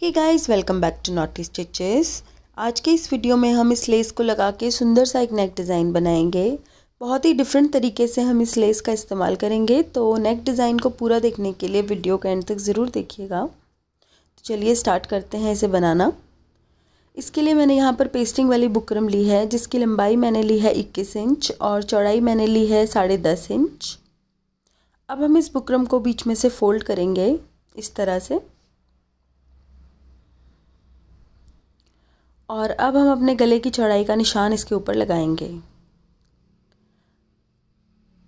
he guys welcome back to east stitches आज के इस वीडियो में हम इस लेस को लगा के सुंदर सा एक नेक डिज़ाइन बनाएंगे बहुत ही डिफरेंट तरीके से हम इस लेस का इस्तेमाल करेंगे तो नेक डिज़ाइन को पूरा देखने के लिए वीडियो के एंड तक ज़रूर देखिएगा तो चलिए स्टार्ट करते हैं इसे बनाना इसके लिए मैंने यहाँ पर पेस्टिंग वाली बुकरम ली है जिसकी लंबाई मैंने ली है इक्कीस इंच और चौड़ाई मैंने ली है साढ़े दस इंच अब हम इस बुकरम को बीच में से फोल्ड करेंगे इस तरह से और अब हम अपने गले की चौड़ाई का निशान इसके ऊपर लगाएंगे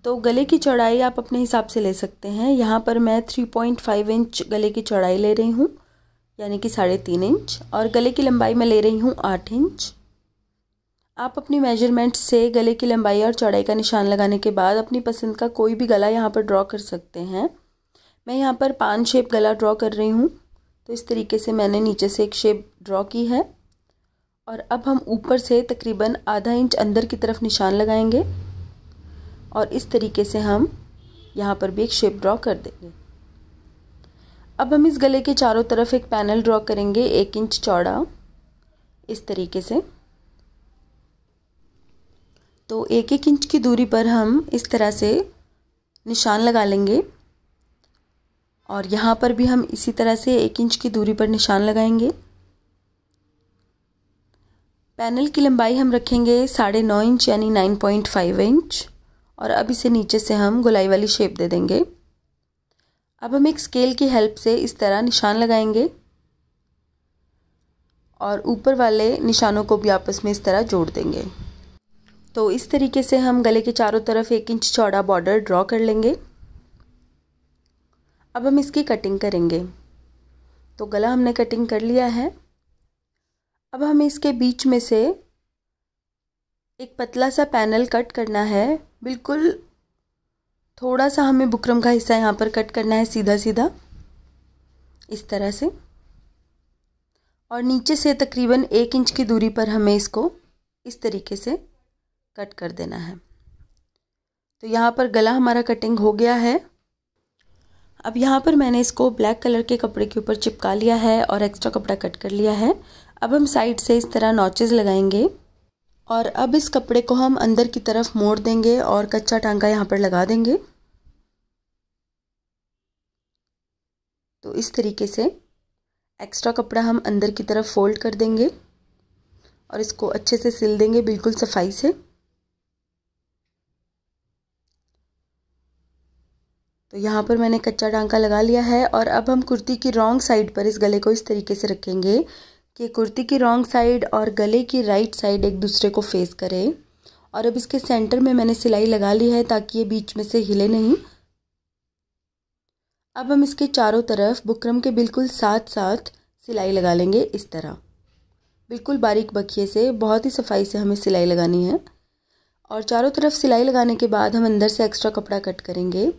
तो गले की चौड़ाई आप अपने हिसाब से ले सकते हैं यहाँ पर मैं थ्री पॉइंट फाइव इंच गले की चौड़ाई ले रही हूँ यानी कि साढ़े तीन इंच और गले की लंबाई मैं ले रही हूँ आठ इंच आप अपनी मेजरमेंट से गले की लंबाई और चौड़ाई का निशान लगाने के बाद अपनी पसंद का कोई भी गला यहाँ पर ड्रॉ कर सकते हैं मैं यहाँ पर पान शेप गला ड्रॉ कर रही हूँ तो इस तरीके से मैंने नीचे से एक शेप ड्रॉ की है और अब हम ऊपर से तकरीबन आधा इंच अंदर की तरफ निशान लगाएंगे और इस तरीके से हम यहाँ पर भी एक शेप ड्रॉ कर देंगे अब हम इस गले के चारों तरफ एक पैनल ड्रॉ करेंगे एक इंच चौड़ा इस तरीके से तो एक एक इंच की दूरी पर हम इस तरह से निशान लगा लेंगे और यहाँ पर भी हम इसी तरह से एक इंच की दूरी पर निशान लगाएंगे पैनल की लंबाई हम रखेंगे साढ़े नौ इंच यानी नाइन पॉइंट फाइव इंच और अब इसे नीचे से हम गोलाई वाली शेप दे देंगे अब हम एक स्केल की हेल्प से इस तरह निशान लगाएंगे और ऊपर वाले निशानों को भी आपस में इस तरह जोड़ देंगे तो इस तरीके से हम गले के चारों तरफ एक इंच चौड़ा बॉर्डर ड्रॉ कर लेंगे अब हम इसकी कटिंग करेंगे तो गला हमने कटिंग कर लिया है अब हमें इसके बीच में से एक पतला सा पैनल कट करना है बिल्कुल थोड़ा सा हमें बुकरम का हिस्सा यहाँ पर कट करना है सीधा सीधा इस तरह से और नीचे से तकरीबन एक इंच की दूरी पर हमें इसको इस तरीके से कट कर देना है तो यहाँ पर गला हमारा कटिंग हो गया है अब यहाँ पर मैंने इसको ब्लैक कलर के कपड़े के ऊपर चिपका लिया है और एक्स्ट्रा कपड़ा कट कर लिया है अब हम साइड से इस तरह नॉचेज़ लगाएंगे और अब इस कपड़े को हम अंदर की तरफ मोड़ देंगे और कच्चा टांका यहाँ पर लगा देंगे तो इस तरीके से एक्स्ट्रा कपड़ा हम अंदर की तरफ फोल्ड कर देंगे और इसको अच्छे से सिल देंगे बिल्कुल सफाई से तो यहाँ पर मैंने कच्चा टांका लगा लिया है और अब हम कुर्ती की रॉन्ग साइड पर इस गले को इस तरीके से रखेंगे कि कुर्ती की रॉन्ग साइड और गले की राइट साइड एक दूसरे को फेस करें और अब इसके सेंटर में मैंने सिलाई लगा ली है ताकि ये बीच में से हिले नहीं अब हम इसके चारों तरफ बुकरम के बिल्कुल साथ साथ सिलाई लगा लेंगे इस तरह बिल्कुल बारीक बखिए से बहुत ही सफाई से हमें सिलाई लगानी है और चारों तरफ सिलाई लगाने के बाद हम अंदर से एक्स्ट्रा कपड़ा कट करेंगे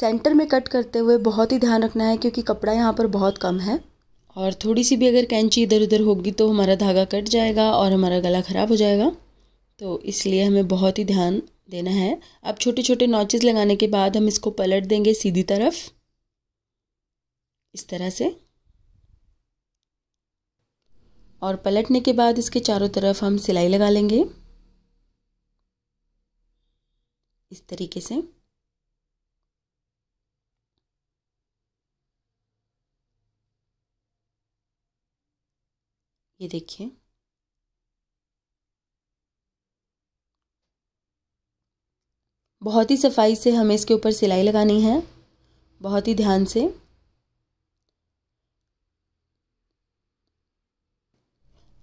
सेंटर में कट करते हुए बहुत ही ध्यान रखना है क्योंकि कपड़ा यहाँ पर बहुत कम है और थोड़ी सी भी अगर कैंची इधर उधर होगी तो हमारा धागा कट जाएगा और हमारा गला ख़राब हो जाएगा तो इसलिए हमें बहुत ही ध्यान देना है अब छोटे छोटे नॉचेस लगाने के बाद हम इसको पलट देंगे सीधी तरफ इस तरह से और पलटने के बाद इसके चारों तरफ हम सिलाई लगा लेंगे इस तरीके से ये देखिए बहुत ही सफाई से हमें इसके ऊपर सिलाई लगानी है बहुत ही ध्यान से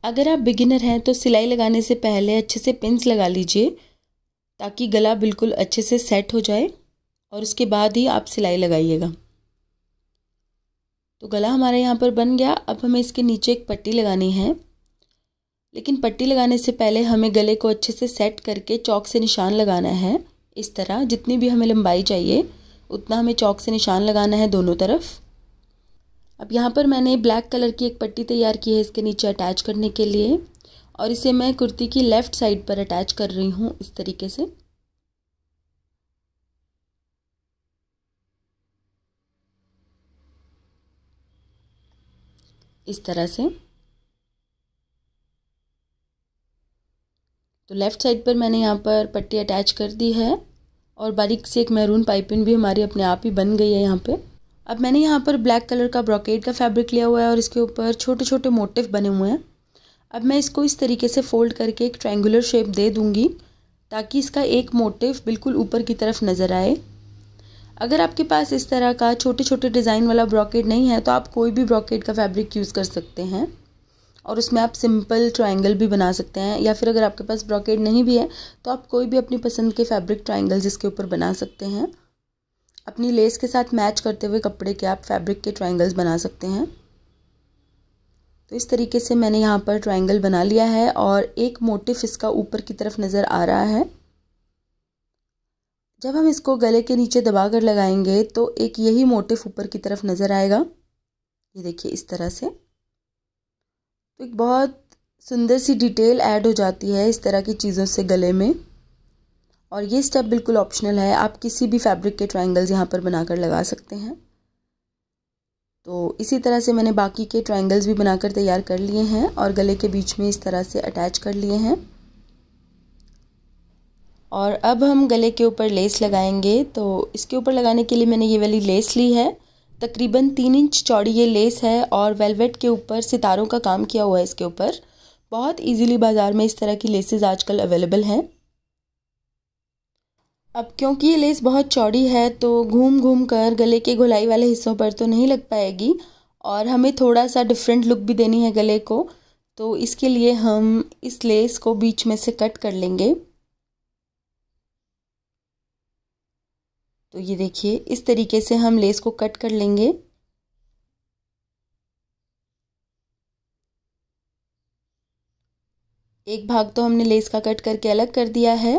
अगर आप बिगिनर हैं तो सिलाई लगाने से पहले अच्छे से पिंस लगा लीजिए ताकि गला बिल्कुल अच्छे से सेट हो जाए और उसके बाद ही आप सिलाई लगाइएगा तो गला हमारे यहाँ पर बन गया अब हमें इसके नीचे एक पट्टी लगानी है लेकिन पट्टी लगाने से पहले हमें गले को अच्छे से सेट करके चौक से निशान लगाना है इस तरह जितनी भी हमें लंबाई चाहिए उतना हमें चौक से निशान लगाना है दोनों तरफ अब यहाँ पर मैंने ब्लैक कलर की एक पट्टी तैयार की है इसके नीचे अटैच करने के लिए और इसे मैं कुर्ती की लेफ़्ट साइड पर अटैच कर रही हूँ इस तरीके से इस तरह से तो लेफ़्ट साइड पर मैंने यहाँ पर पट्टी अटैच कर दी है और बारीक से एक मैरून पाइपिंग भी हमारी अपने आप ही बन गई है यहाँ पे अब मैंने यहाँ पर ब्लैक कलर का ब्रॉकेट का फैब्रिक लिया हुआ है और इसके ऊपर छोटे छोटे मोटिव बने हुए हैं अब मैं इसको इस तरीके से फोल्ड करके एक ट्रैंगुलर शेप दे दूँगी ताकि इसका एक मोटिव बिल्कुल ऊपर की तरफ नज़र आए अगर आपके पास इस तरह का छोटे छोटे डिज़ाइन वाला ब्रॉकेट नहीं है तो आप कोई भी ब्रॉकेट का फैब्रिक यूज़ कर सकते हैं और उसमें आप सिंपल ट्रायंगल भी बना सकते हैं या फिर अगर आपके पास ब्रॉकेट नहीं भी है तो आप कोई भी अपनी पसंद के फैब्रिक ट्रायंगल्स इसके ऊपर बना सकते हैं अपनी लेस के साथ मैच करते हुए कपड़े के आप फैब्रिक के ट्रायंगल्स बना सकते हैं तो इस तरीके से मैंने यहाँ पर ट्रायंगल बना लिया है और एक मोटिफ इसका ऊपर की तरफ नज़र आ रहा है जब हम इसको गले के नीचे दबा कर लगाएंगे तो एक यही मोटिफ ऊपर की तरफ नज़र आएगा ये देखिए इस तरह से तो एक बहुत सुंदर सी डिटेल ऐड हो जाती है इस तरह की चीज़ों से गले में और ये स्टेप बिल्कुल ऑप्शनल है आप किसी भी फैब्रिक के ट्राइंगल्स यहाँ पर बनाकर लगा सकते हैं तो इसी तरह से मैंने बाकी के ट्राइंगल्स भी बनाकर तैयार कर लिए हैं और गले के बीच में इस तरह से अटैच कर लिए हैं और अब हम गले के ऊपर लेस लगाएंगे तो इसके ऊपर लगाने के लिए मैंने ये वाली लेस ली है तकरीबन तीन इंच चौड़ी ये लेस है और वेलवेट के ऊपर सितारों का काम किया हुआ है इसके ऊपर बहुत इजीली बाज़ार में इस तरह की लेसेज आजकल अवेलेबल हैं अब क्योंकि ये लेस बहुत चौड़ी है तो घूम घूम कर गले के घुलाई वाले हिस्सों पर तो नहीं लग पाएगी और हमें थोड़ा सा डिफरेंट लुक भी देनी है गले को तो इसके लिए हम इस लेस को बीच में से कट कर लेंगे तो ये देखिए इस तरीके से हम लेस को कट कर लेंगे एक भाग तो हमने लेस का कट करके अलग कर दिया है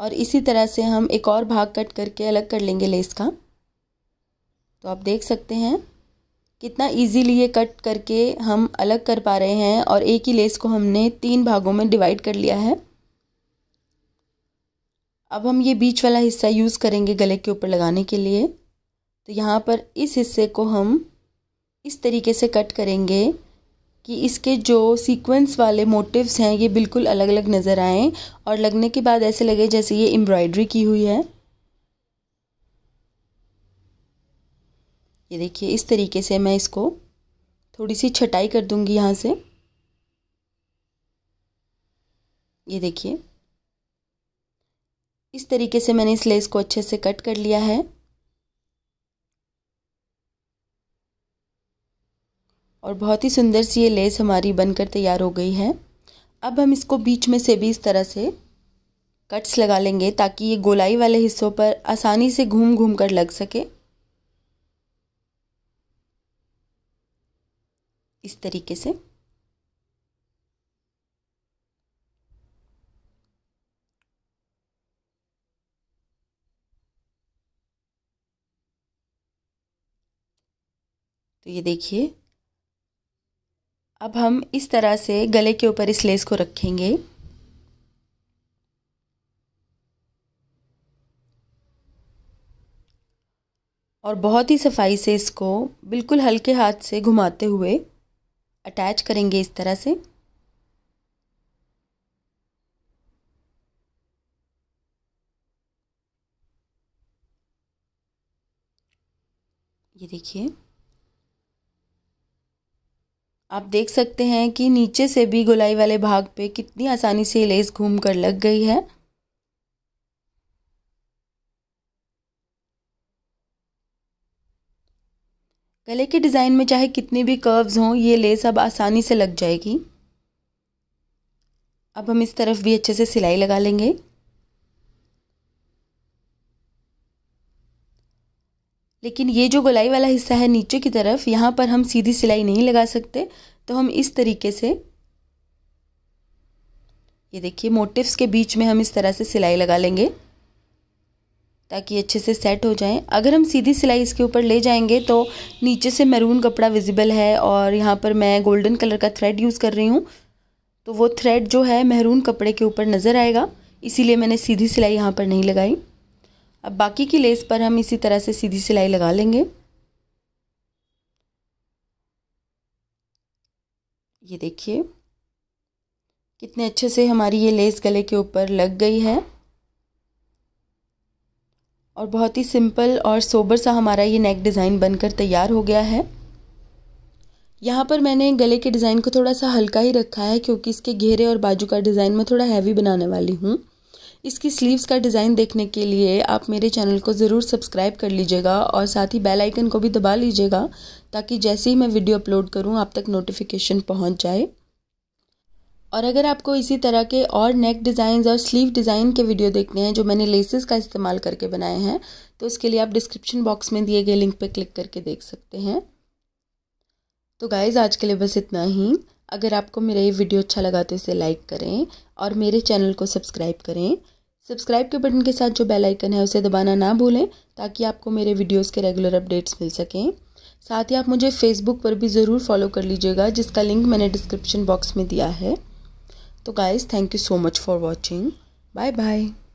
और इसी तरह से हम एक और भाग कट करके अलग कर लेंगे लेस का तो आप देख सकते हैं कितना इजीली ये कट करके हम अलग कर पा रहे हैं और एक ही लेस को हमने तीन भागों में डिवाइड कर लिया है अब हम ये बीच वाला हिस्सा यूज़ करेंगे गले के ऊपर लगाने के लिए तो यहाँ पर इस हिस्से को हम इस तरीके से कट करेंगे कि इसके जो सीक्वेंस वाले मोटिव्स हैं ये बिल्कुल अलग अलग नज़र आएँ और लगने के बाद ऐसे लगे जैसे ये एम्ब्रॉयडरी की हुई है ये देखिए इस तरीके से मैं इसको थोड़ी सी छटाई कर दूंगी यहाँ से ये देखिए इस तरीके से मैंने इस लेस को अच्छे से कट कर लिया है और बहुत ही सुंदर सी ये लेस हमारी बनकर तैयार हो गई है अब हम इसको बीच में से भी इस तरह से कट्स लगा लेंगे ताकि ये गोलाई वाले हिस्सों पर आसानी से घूम घूम कर लग सके इस तरीके से तो ये देखिए अब हम इस तरह से गले के ऊपर इस लेस को रखेंगे और बहुत ही सफाई से इसको बिल्कुल हल्के हाथ से घुमाते हुए अटैच करेंगे इस तरह से ये देखिए आप देख सकते हैं कि नीचे से भी गोलाई वाले भाग पे कितनी आसानी से लेस घूम कर लग गई है गले के डिज़ाइन में चाहे कितने भी कर्व्स हों ये लेस अब आसानी से लग जाएगी अब हम इस तरफ भी अच्छे से सिलाई लगा लेंगे लेकिन ये जो गोलाई वाला हिस्सा है नीचे की तरफ यहाँ पर हम सीधी सिलाई नहीं लगा सकते तो हम इस तरीके से ये देखिए मोटिव्स के बीच में हम इस तरह से सिलाई लगा लेंगे ताकि अच्छे से सेट हो जाए अगर हम सीधी सिलाई इसके ऊपर ले जाएंगे तो नीचे से मैरून कपड़ा विजिबल है और यहाँ पर मैं गोल्डन कलर का थ्रेड यूज़ कर रही हूँ तो वो थ्रेड जो है मैरून कपड़े के ऊपर नज़र आएगा इसीलिए मैंने सीधी सिलाई यहाँ पर नहीं लगाई अब बाकी की लेस पर हम इसी तरह से सीधी सिलाई लगा लेंगे ये देखिए कितने अच्छे से हमारी ये लेस गले के ऊपर लग गई है और बहुत ही सिंपल और सोबर सा हमारा ये नेक डिज़ाइन बनकर तैयार हो गया है यहाँ पर मैंने गले के डिज़ाइन को थोड़ा सा हल्का ही रखा है क्योंकि इसके घेरे और बाजू का डिज़ाइन मैं थोड़ा हैवी बनाने वाली हूँ इसकी स्लीव्स का डिज़ाइन देखने के लिए आप मेरे चैनल को ज़रूर सब्सक्राइब कर लीजिएगा और साथ ही बेल आइकन को भी दबा लीजिएगा ताकि जैसे ही मैं वीडियो अपलोड करूँ आप तक नोटिफिकेशन पहुँच जाए और अगर आपको इसी तरह के और नेक डिज़ाइन और स्लीव डिज़ाइन के वीडियो देखने हैं जो मैंने लेसेस का इस्तेमाल करके बनाए हैं तो उसके लिए आप डिस्क्रिप्शन बॉक्स में दिए गए लिंक पर क्लिक करके देख सकते हैं तो गाइज़ आज के लिए बस इतना ही अगर आपको मेरा ये वीडियो अच्छा लगा तो इसे लाइक करें और मेरे चैनल को सब्सक्राइब करें सब्सक्राइब के बटन के साथ जो बेल आइकन है उसे दबाना ना भूलें ताकि आपको मेरे वीडियोस के रेगुलर अपडेट्स मिल सकें साथ ही आप मुझे फेसबुक पर भी ज़रूर फॉलो कर लीजिएगा जिसका लिंक मैंने डिस्क्रिप्शन बॉक्स में दिया है तो guys thank you so much for watching bye bye